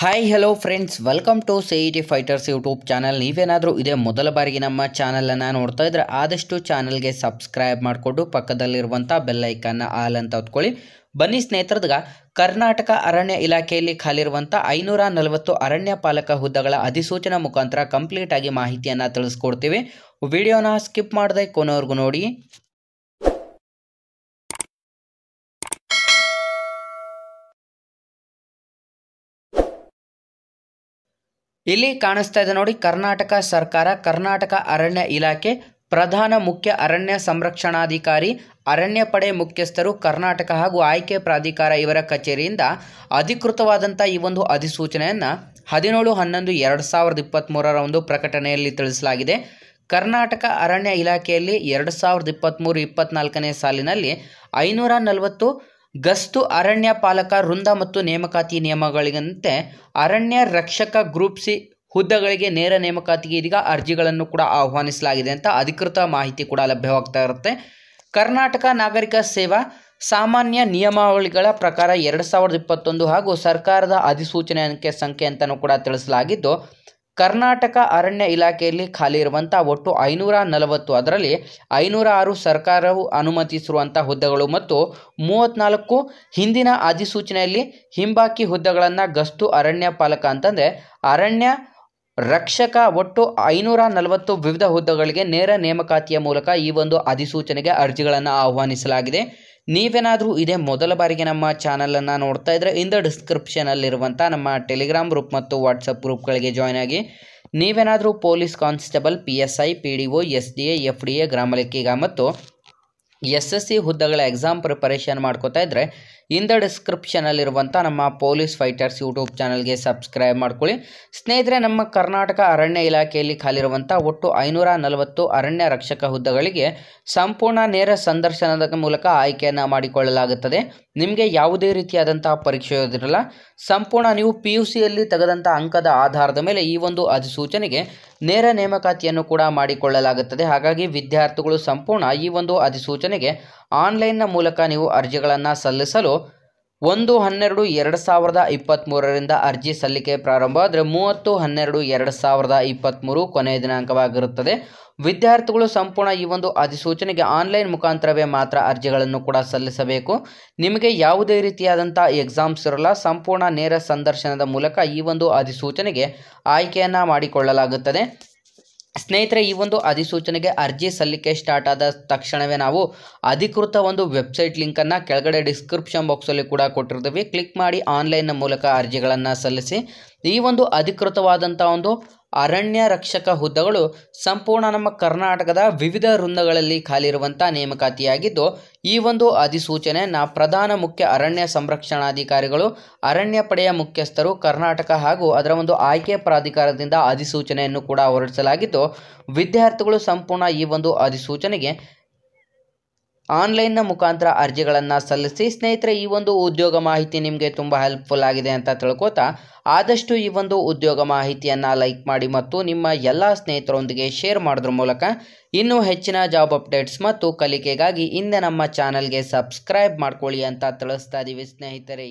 hi hello friends welcome to C T fighters YouTube channel ನೀವೇನಾದರೂ ಇದೇ ಮೊದಲ ಬಾರಿಗೆ ನಮ್ಮ ಚಾನಲನ್ನು ನೋಡ್ತಾ ಇದ್ರೆ ಆದಷ್ಟು ಚಾನಲ್ಗೆ ಸಬ್ಸ್ಕ್ರೈಬ್ ಮಾಡಿಕೊಂಡು ಪಕ್ಕದಲ್ಲಿರುವಂಥ ಬೆಲ್ಲೈಕನ್ನ ಆಲ್ ಅಂತ ಹೊತ್ಕೊಳ್ಳಿ ಬನ್ನಿ ಸ್ನೇಹಿತರದ್ಗ ಕರ್ನಾಟಕ ಅರಣ್ಯ ಇಲಾಖೆಯಲ್ಲಿ ಖಾಲಿರುವಂಥ ಐನೂರ ನಲವತ್ತು ಅರಣ್ಯ ಪಾಲಕ ಹುದ್ದೆಗಳ ಅಧಿಸೂಚನೆ ಮುಖಾಂತರ ಕಂಪ್ಲೀಟಾಗಿ ಮಾಹಿತಿಯನ್ನು ತಿಳಿಸ್ಕೊಡ್ತೀವಿ ವಿಡಿಯೋನ ಸ್ಕಿಪ್ ಮಾಡದೆ ಕೊನೆವರೆಗೂ ನೋಡಿ ಇಲ್ಲಿ ಕಾಣಿಸ್ತಾ ಇದೆ ನೋಡಿ ಕರ್ನಾಟಕ ಸರ್ಕಾರ ಕರ್ನಾಟಕ ಅರಣ್ಯ ಇಲಾಖೆ ಪ್ರಧಾನ ಮುಖ್ಯ ಅರಣ್ಯ ಸಂರಕ್ಷಣಾಧಿಕಾರಿ ಅರಣ್ಯ ಪಡೆ ಮುಖ್ಯಸ್ಥರು ಕರ್ನಾಟಕ ಹಾಗೂ ಆಯ್ಕೆ ಪ್ರಾಧಿಕಾರ ಇವರ ಕಚೇರಿಯಿಂದ ಅಧಿಕೃತವಾದಂಥ ಈ ಒಂದು ಅಧಿಸೂಚನೆಯನ್ನು ಹದಿನೇಳು ಹನ್ನೊಂದು ಎರಡು ಸಾವಿರದ ಇಪ್ಪತ್ತ್ಮೂರರ ಒಂದು ಪ್ರಕಟಣೆಯಲ್ಲಿ ತಿಳಿಸಲಾಗಿದೆ ಕರ್ನಾಟಕ ಅರಣ್ಯ ಇಲಾಖೆಯಲ್ಲಿ ಎರಡು ಸಾವಿರದ ಇಪ್ಪತ್ತ್ಮೂರು ಇಪ್ಪತ್ತ್ನಾಲ್ಕನೇ ಸಾಲಿನಲ್ಲಿ ಐನೂರ ನಲವತ್ತು ಗಸ್ತು ಅರಣ್ಯ ಪಾಲಕ ವೃಂದ ಮತ್ತು ನೇಮಕಾತಿ ನಿಯಮಗಳಿಗಂತೆ ಅರಣ್ಯ ರಕ್ಷಕ ಗ್ರೂಪ್ ಸಿ ಹುದ್ದೆಗಳಿಗೆ ನೇರ ನೇಮಕಾತಿಗೆ ಇದೀಗ ಅರ್ಜಿಗಳನ್ನು ಕೂಡ ಆಹ್ವಾನಿಸಲಾಗಿದೆ ಅಂತ ಅಧಿಕೃತ ಮಾಹಿತಿ ಕೂಡ ಲಭ್ಯವಾಗ್ತಾ ಇರುತ್ತೆ ಕರ್ನಾಟಕ ನಾಗರಿಕ ಸೇವಾ ಸಾಮಾನ್ಯ ನಿಯಮಾವಳಿಗಳ ಪ್ರಕಾರ ಎರಡು ಸಾವಿರದ ಇಪ್ಪತ್ತೊಂದು ಹಾಗೂ ಸರ್ಕಾರದ ಅಧಿಸೂಚನೆ ಸಂಖ್ಯೆ ಅಂತಲೂ ಕೂಡ ತಿಳಿಸಲಾಗಿದ್ದು ಕರ್ನಾಟಕ ಅರಣ್ಯ ಇಲಾಖೆಯಲ್ಲಿ ಖಾಲಿ ಇರುವಂಥ ಒಟ್ಟು ಐನೂರ ನಲವತ್ತು ಅದರಲ್ಲಿ ಐನೂರ ಆರು ಸರ್ಕಾರವು ಅನುಮತಿಸಿರುವಂಥ ಹುದ್ದೆಗಳು ಮತ್ತು ಮೂವತ್ನಾಲ್ಕು ಹಿಂದಿನ ಅಧಿಸೂಚನೆಯಲ್ಲಿ ಹಿಂಬಾಕಿ ಹುದ್ದೆಗಳನ್ನು ಗಸ್ತು ಅರಣ್ಯ ಪಾಲಕ ಅಂತಂದರೆ ಅರಣ್ಯ ರಕ್ಷಕ ಒಟ್ಟು ಐನೂರ ನಲವತ್ತು ವಿವಿಧ ಹುದ್ದೆಗಳಿಗೆ ನೇರ ನೇಮಕಾತಿಯ ಮೂಲಕ ಈ ಒಂದು ಅಧಿಸೂಚನೆಗೆ ಅರ್ಜಿಗಳನ್ನು ಆಹ್ವಾನಿಸಲಾಗಿದೆ ನೀವೇನಾದರೂ ಇದೇ ಮೊದಲ ಬಾರಿಗೆ ನಮ್ಮ ಚಾನಲನ್ನು ನೋಡ್ತಾ ಇದ್ದರೆ ಇಂದ ಡಿಸ್ಕ್ರಿಪ್ಷನಲ್ಲಿರುವಂಥ ನಮ್ಮ ಟೆಲಿಗ್ರಾಮ್ ಗ್ರೂಪ್ ಮತ್ತು ವಾಟ್ಸಪ್ ಗ್ರೂಪ್ಗಳಿಗೆ ಜಾಯ್ನ್ ಆಗಿ ನೀವೇನಾದರೂ police constable P S I P D O S D A F D A ಗ್ರಾಮ ಮತ್ತು ಎಸ್ ಎಸ್ ಸಿ ಹುದ್ದೆಗಳ ಎಕ್ಸಾಮ್ ಪ್ರಿಪರೇಷನ್ ಮಾಡ್ಕೋತಾ ಇದ್ದರೆ ಇಂದ ಡಿಸ್ಕ್ರಿಪ್ಷನಲ್ಲಿರುವಂಥ ನಮ್ಮ ಪೊಲೀಸ್ ಫೈಟರ್ಸ್ ಯೂಟ್ಯೂಬ್ ಚಾನಲ್ಗೆ ಸಬ್ಸ್ಕ್ರೈಬ್ ಮಾಡ್ಕೊಳ್ಳಿ ಸ್ನೇಹಿತರೆ ನಮ್ಮ ಕರ್ನಾಟಕ ಅರಣ್ಯ ಇಲಾಖೆಯಲ್ಲಿ ಖಾಲಿರುವಂಥ ಒಟ್ಟು ಐನೂರ ನಲವತ್ತು ಅರಣ್ಯ ರಕ್ಷಕ ಹುದ್ದೆಗಳಿಗೆ ಸಂಪೂರ್ಣ ನೇರ ಸಂದರ್ಶನದ ಮೂಲಕ ಆಯ್ಕೆಯನ್ನು ಮಾಡಿಕೊಳ್ಳಲಾಗುತ್ತದೆ ನಿಮಗೆ ಯಾವುದೇ ರೀತಿಯಾದಂಥ ಪರೀಕ್ಷೆ ಇರೋದಿರಲ್ಲ ಸಂಪೂರ್ಣ ನೀವು ಪಿ ಯು ಸಿಯಲ್ಲಿ ತೆಗೆದಂಥ ಅಂಕದ ಆಧಾರದ ಮೇಲೆ ಈ ಒಂದು ಅಧಿಸೂಚನೆಗೆ ನೇರ ನೇಮಕಾತಿಯನ್ನು ಕೂಡ ಮಾಡಿಕೊಳ್ಳಲಾಗುತ್ತದೆ ಹಾಗಾಗಿ ವಿದ್ಯಾರ್ಥಿಗಳು ಸಂಪೂರ್ಣ ಈ ಒಂದು ಅಧಿಸೂಚನೆಗೆ ಆನ್ಲೈನ್ನ ಮೂಲಕ ನೀವು ಅರ್ಜಿಗಳನ್ನು ಸಲ್ಲಿಸಲು ಒಂದು ಹನ್ನೆರಡು ಎರಡು ಸಾವಿರದ ಇಪ್ಪತ್ತ್ಮೂರರಿಂದ ಅರ್ಜಿ ಸಲ್ಲಿಕೆ ಪ್ರಾರಂಭ ಆದರೆ ಮೂವತ್ತು ಹನ್ನೆರಡು ಎರಡು ಸಾವಿರದ ಇಪ್ಪತ್ತ್ಮೂರು ಕೊನೆಯ ದಿನಾಂಕವಾಗಿರುತ್ತದೆ ವಿದ್ಯಾರ್ಥಿಗಳು ಸಂಪೂರ್ಣ ಈ ಒಂದು ಅಧಿಸೂಚನೆಗೆ ಆನ್ಲೈನ್ ಮುಖಾಂತರವೇ ಮಾತ್ರ ಅರ್ಜಿಗಳನ್ನು ಕೂಡ ಸಲ್ಲಿಸಬೇಕು ನಿಮಗೆ ಯಾವುದೇ ರೀತಿಯಾದಂಥ ಎಕ್ಸಾಮ್ಸ್ ಇರಲ್ಲ ಸಂಪೂರ್ಣ ನೇರ ಸಂದರ್ಶನದ ಮೂಲಕ ಈ ಒಂದು ಅಧಿಸೂಚನೆಗೆ ಆಯ್ಕೆಯನ್ನು ಮಾಡಿಕೊಳ್ಳಲಾಗುತ್ತದೆ ಸ್ನೇಹಿತರೆ ಈ ಒಂದು ಅಧಿಸೂಚನೆಗೆ ಅರ್ಜಿ ಸಲ್ಲಿಕೆ ಸ್ಟಾರ್ಟ್ ಆದ ತಕ್ಷಣವೇ ನಾವು ಅಧಿಕೃತ ಒಂದು ವೆಬ್ಸೈಟ್ ಲಿಂಕನ್ನು ಕೆಳಗಡೆ ಡಿಸ್ಕ್ರಿಪ್ಷನ್ ಬಾಕ್ಸಲ್ಲಿ ಕೂಡ ಕೊಟ್ಟಿರ್ತೀವಿ ಕ್ಲಿಕ್ ಮಾಡಿ ಆನ್ಲೈನ್ನ ಮೂಲಕ ಅರ್ಜಿಗಳನ್ನು ಸಲ್ಲಿಸಿ ಈ ಒಂದು ಅಧಿಕೃತವಾದಂಥ ಒಂದು ಅರಣ್ಯ ರಕ್ಷಕ ಹುದ್ದೆಗಳು ಸಂಪೂರ್ಣ ನಮ್ಮ ಕರ್ನಾಟಕದ ವಿವಿಧ ವೃಂದಗಳಲ್ಲಿ ಖಾಲಿರುವಂಥ ನೇಮಕಾತಿಯಾಗಿದ್ದು ಈ ಒಂದು ಅಧಿಸೂಚನೆಯನ್ನು ಪ್ರಧಾನ ಮುಖ್ಯ ಅರಣ್ಯ ಸಂರಕ್ಷಣಾಧಿಕಾರಿಗಳು ಅರಣ್ಯ ಪಡೆಯ ಮುಖ್ಯಸ್ಥರು ಕರ್ನಾಟಕ ಹಾಗೂ ಅದರ ಒಂದು ಆಯ್ಕೆ ಪ್ರಾಧಿಕಾರದಿಂದ ಅಧಿಸೂಚನೆಯನ್ನು ಕೂಡ ಹೊರಡಿಸಲಾಗಿದ್ದು ವಿದ್ಯಾರ್ಥಿಗಳು ಸಂಪೂರ್ಣ ಈ ಒಂದು ಅಧಿಸೂಚನೆಗೆ ಆನ್ಲೈನ್ನ ಮುಖಾಂತರ ಅರ್ಜಿಗಳನ್ನು ಸಲ್ಲಿಸಿ ಸ್ನೇಹಿತರೆ ಈ ಒಂದು ಉದ್ಯೋಗ ಮಾಹಿತಿ ನಿಮಗೆ ತುಂಬ ಹೆಲ್ಪ್ಫುಲ್ ಆಗಿದೆ ಅಂತ ತಿಳ್ಕೋತಾ ಆದಷ್ಟು ಈ ಒಂದು ಉದ್ಯೋಗ ಮಾಹಿತಿಯನ್ನು ಲೈಕ್ ಮಾಡಿ ಮತ್ತು ನಿಮ್ಮ ಎಲ್ಲ ಸ್ನೇಹಿತರೊಂದಿಗೆ ಶೇರ್ ಮಾಡೋದ್ರ ಮೂಲಕ ಇನ್ನೂ ಹೆಚ್ಚಿನ ಜಾಬ್ ಅಪ್ಡೇಟ್ಸ್ ಮತ್ತು ಕಲಿಕೆಗಾಗಿ ಹಿಂದೆ ನಮ್ಮ ಚಾನಲ್ಗೆ ಸಬ್ಸ್ಕ್ರೈಬ್ ಮಾಡ್ಕೊಳ್ಳಿ ಅಂತ ತಿಳಿಸ್ತಾ ಇದ್ದೀವಿ ಸ್ನೇಹಿತರೆ